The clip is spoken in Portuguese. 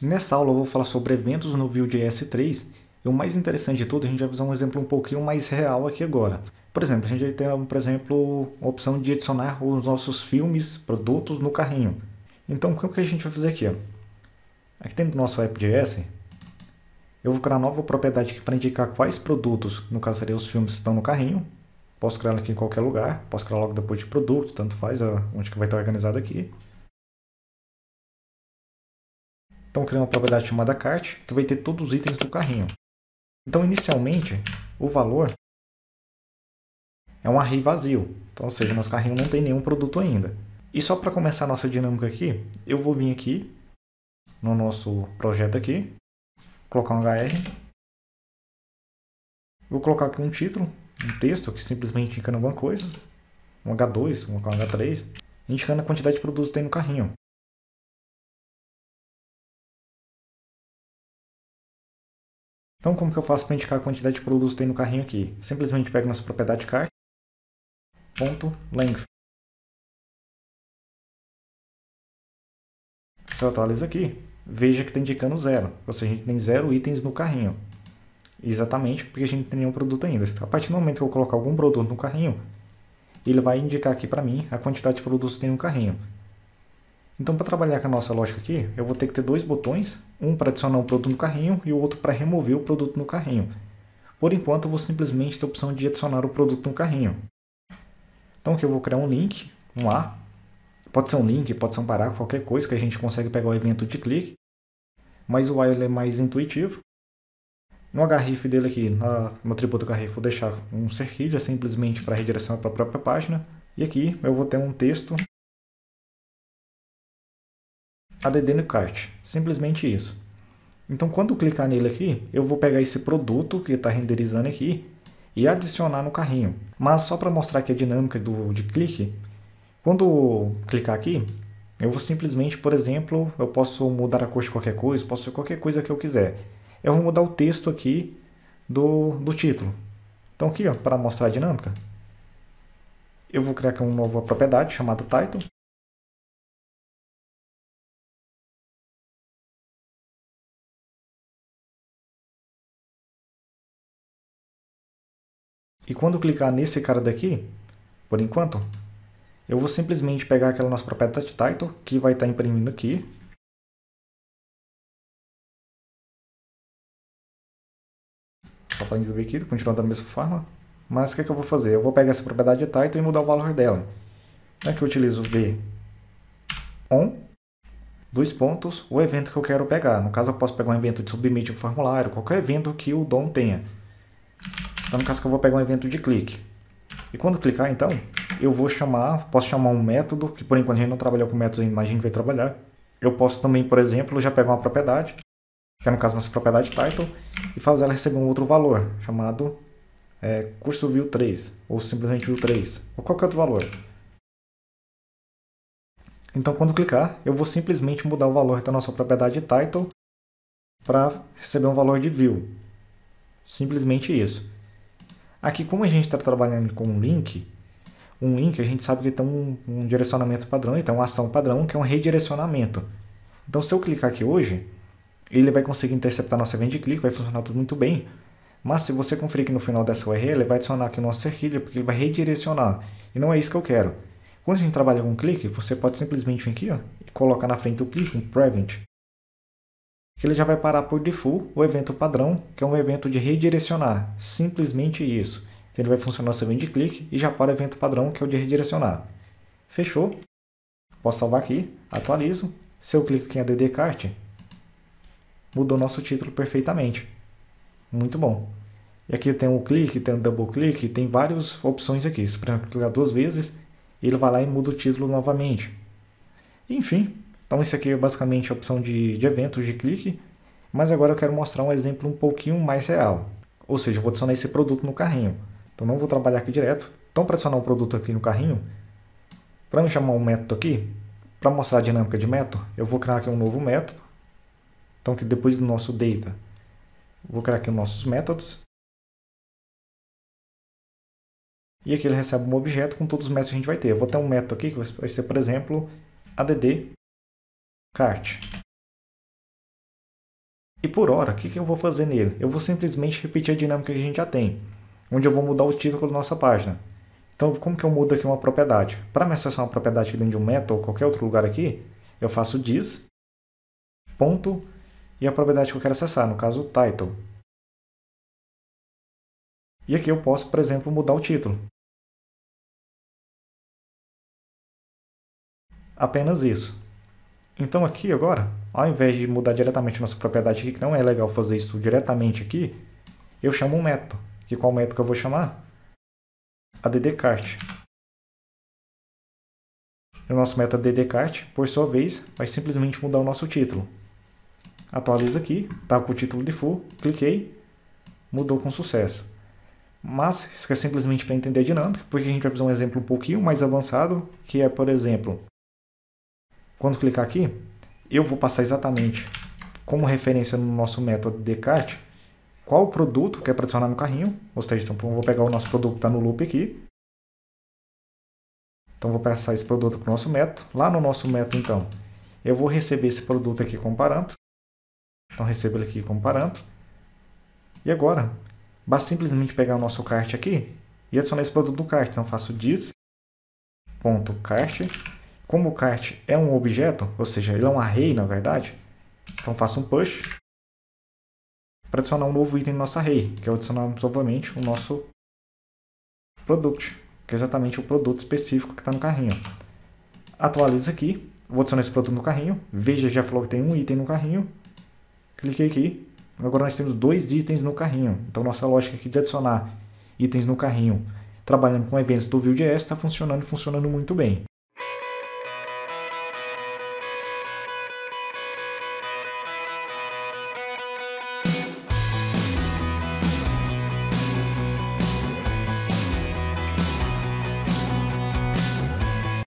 Nessa aula eu vou falar sobre eventos no Vue.js 3 e o mais interessante de tudo, a gente vai usar um exemplo um pouquinho mais real aqui agora. Por exemplo, a gente tem, por exemplo, a opção de adicionar os nossos filmes, produtos no carrinho. Então, o que a gente vai fazer aqui? Aqui dentro do nosso app.js, eu vou criar uma nova propriedade para indicar quais produtos, no caso seria os filmes, estão no carrinho. Posso criar aqui em qualquer lugar, posso criar logo depois de produto, tanto faz onde que vai estar organizado aqui. Então, criando uma propriedade chamada cart, que vai ter todos os itens do carrinho. Então, inicialmente, o valor é um array vazio. Então, ou seja, nosso carrinho não tem nenhum produto ainda. E só para começar a nossa dinâmica aqui, eu vou vir aqui no nosso projeto aqui, colocar um HR, vou colocar aqui um título, um texto que simplesmente indica alguma coisa, um H2, um H3, indicando a quantidade de produtos que tem no carrinho. Então como que eu faço para indicar a quantidade de produtos que tem no carrinho aqui? Simplesmente pego nossa propriedade cart ponto length. Se eu atualizo aqui, veja que está indicando zero. Ou seja, a gente tem zero itens no carrinho. Exatamente porque a gente não tem nenhum produto ainda. Então, a partir do momento que eu colocar algum produto no carrinho, ele vai indicar aqui para mim a quantidade de produtos que tem no carrinho. Então para trabalhar com a nossa lógica aqui, eu vou ter que ter dois botões, um para adicionar o produto no carrinho e o outro para remover o produto no carrinho. Por enquanto eu vou simplesmente ter a opção de adicionar o produto no carrinho. Então aqui eu vou criar um link, um A, pode ser um link, pode ser um parágrafo, qualquer coisa que a gente consegue pegar o evento de clique, mas o A ele é mais intuitivo. No href dele aqui, na, no atributo href, vou deixar um cerquilha é simplesmente para redirecionar para a própria página. E aqui eu vou ter um texto ADD no cart. Simplesmente isso. Então, quando clicar nele aqui, eu vou pegar esse produto que está renderizando aqui e adicionar no carrinho. Mas só para mostrar aqui a dinâmica do, de clique, quando clicar aqui, eu vou simplesmente, por exemplo, eu posso mudar a cor de qualquer coisa, posso ser qualquer coisa que eu quiser. Eu vou mudar o texto aqui do, do título. Então aqui, para mostrar a dinâmica, eu vou criar aqui uma nova propriedade chamada title. E quando clicar nesse cara daqui, por enquanto, eu vou simplesmente pegar aquela nossa propriedade title, que vai estar tá imprimindo aqui, só para exibir aqui, continua da mesma forma. Mas o que, é que eu vou fazer? Eu vou pegar essa propriedade de title e mudar o valor dela. Aqui é eu utilizo v on, dois pontos, o evento que eu quero pegar. No caso, eu posso pegar um evento de submit um formulário, qualquer evento que o DOM tenha. Então, no caso que eu vou pegar um evento de clique. E quando clicar, então, eu vou chamar, posso chamar um método, que por enquanto a gente não trabalhou com métodos ainda, mas a gente vai trabalhar. Eu posso também, por exemplo, já pegar uma propriedade, que é no caso nossa propriedade title, e fazer ela receber um outro valor, chamado é, curso view 3, ou simplesmente view 3, ou qualquer outro valor. Então, quando clicar, eu vou simplesmente mudar o valor da nossa propriedade title para receber um valor de view. Simplesmente isso. Aqui, como a gente está trabalhando com um link, um link a gente sabe que tem um, um direcionamento padrão, então uma ação padrão, que é um redirecionamento. Então, se eu clicar aqui hoje, ele vai conseguir interceptar nosso evento de clique, vai funcionar tudo muito bem. Mas se você conferir aqui no final dessa URL, ele vai adicionar aqui o nosso cerquilho, porque ele vai redirecionar. E não é isso que eu quero. Quando a gente trabalha com um clique, você pode simplesmente vir aqui ó, e colocar na frente do clique um prevent que ele já vai parar por default o evento padrão, que é um evento de redirecionar, simplesmente isso. Então ele vai funcionar seu de clique e já para o evento padrão, que é o de redirecionar. Fechou. Posso salvar aqui, atualizo. Se eu clico aqui em ADD Cart, mudou nosso título perfeitamente. Muito bom. E aqui tem o clique, tem o double clique, tem várias opções aqui. Se eu clicar duas vezes, ele vai lá e muda o título novamente. Enfim, então isso aqui é basicamente a opção de, de eventos de clique, mas agora eu quero mostrar um exemplo um pouquinho mais real. Ou seja, eu vou adicionar esse produto no carrinho. Então não vou trabalhar aqui direto. Então para adicionar um produto aqui no carrinho, para me chamar um método aqui, para mostrar a dinâmica de método, eu vou criar aqui um novo método. Então que depois do nosso data, vou criar aqui os nossos métodos. E aqui ele recebe um objeto com todos os métodos que a gente vai ter. Eu vou ter um método aqui que vai ser, por exemplo, add Cart. E por hora, o que, que eu vou fazer nele? Eu vou simplesmente repetir a dinâmica que a gente já tem, onde eu vou mudar o título da nossa página. Então, como que eu mudo aqui uma propriedade? Para me acessar uma propriedade dentro de um método ou qualquer outro lugar aqui, eu faço diz, ponto, e a propriedade que eu quero acessar, no caso, title. E aqui eu posso, por exemplo, mudar o título. Apenas isso. Então aqui agora, ao invés de mudar diretamente nossa propriedade aqui, que não é legal fazer isso diretamente aqui, eu chamo um método. E qual método que eu vou chamar? addcart. O nosso método é addcart, por sua vez, vai simplesmente mudar o nosso título. Atualiza aqui, está com o título de full, cliquei, mudou com sucesso. Mas isso é simplesmente para entender a dinâmica, porque a gente vai fazer um exemplo um pouquinho mais avançado, que é, por exemplo, quando clicar aqui, eu vou passar exatamente como referência no nosso método Descartes qual o produto que é para adicionar no carrinho. Ou seja, então, vou pegar o nosso produto que está no loop aqui. Então vou passar esse produto para o nosso método. Lá no nosso método, então, eu vou receber esse produto aqui como parâmetro. Então recebo ele aqui como parâmetro. E agora, basta simplesmente pegar o nosso cart aqui e adicionar esse produto do cart. Então faço dis.cart.cart como o cart é um objeto, ou seja, ele é um array na verdade, então faço um push para adicionar um novo item no nosso array, que é adicionar novamente o nosso product, que é exatamente o produto específico que está no carrinho. Atualiza aqui, vou adicionar esse produto no carrinho, veja já falou que tem um item no carrinho, cliquei aqui, agora nós temos dois itens no carrinho, então nossa lógica aqui de adicionar itens no carrinho trabalhando com eventos do Vue.js está funcionando e funcionando muito bem.